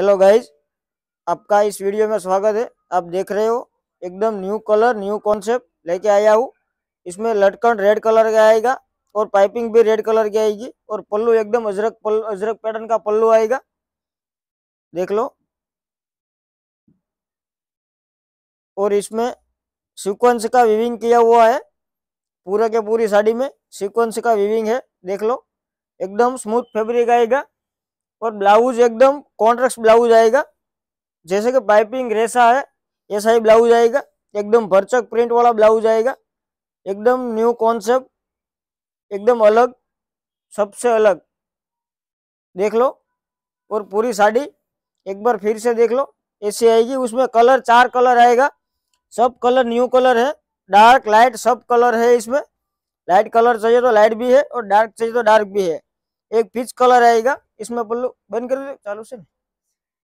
hello guys आपका इस video में स्वागत है आप देख रहे हो एकदम न्यू कलर न्यू कॉन्सेप्ट लेके आया हूँ इसमें लटकन रेड कलर का आएगा और पाइपिंग भी रेड कलर की आएगी और पल्लू एकदम अजरक पल अजरक पैटर्न का पल्लू आएगा देख लो और इसमें सीक्वेंस का विविंग किया हुआ है पूरा के पूरी साड़ी में सीक्वेंस का विविंग है देख लो एकदम स्मूथ फेब्रिक आएगा और ब्लाउज एकदम कॉन्ट्रेक्ट ब्लाउज आएगा जैसे कि पाइपिंग रेसा है ऐसा ही ब्लाउज आएगा एकदम भरचक प्रिंट वाला ब्लाउज आएगा एकदम न्यू कॉन्सेप्ट एकदम अलग सबसे अलग देख लो और पूरी साड़ी एक बार फिर से देख लो ऐसी आएगी उसमें कलर चार कलर आएगा सब कलर न्यू कलर है डार्क लाइट सब कलर है इसमें लाइट कलर चाहिए तो लाइट भी है और डार्क चाहिए तो डार्क भी है एक पीच कलर आएगा इसमें बोलो बंद कर दो चालू से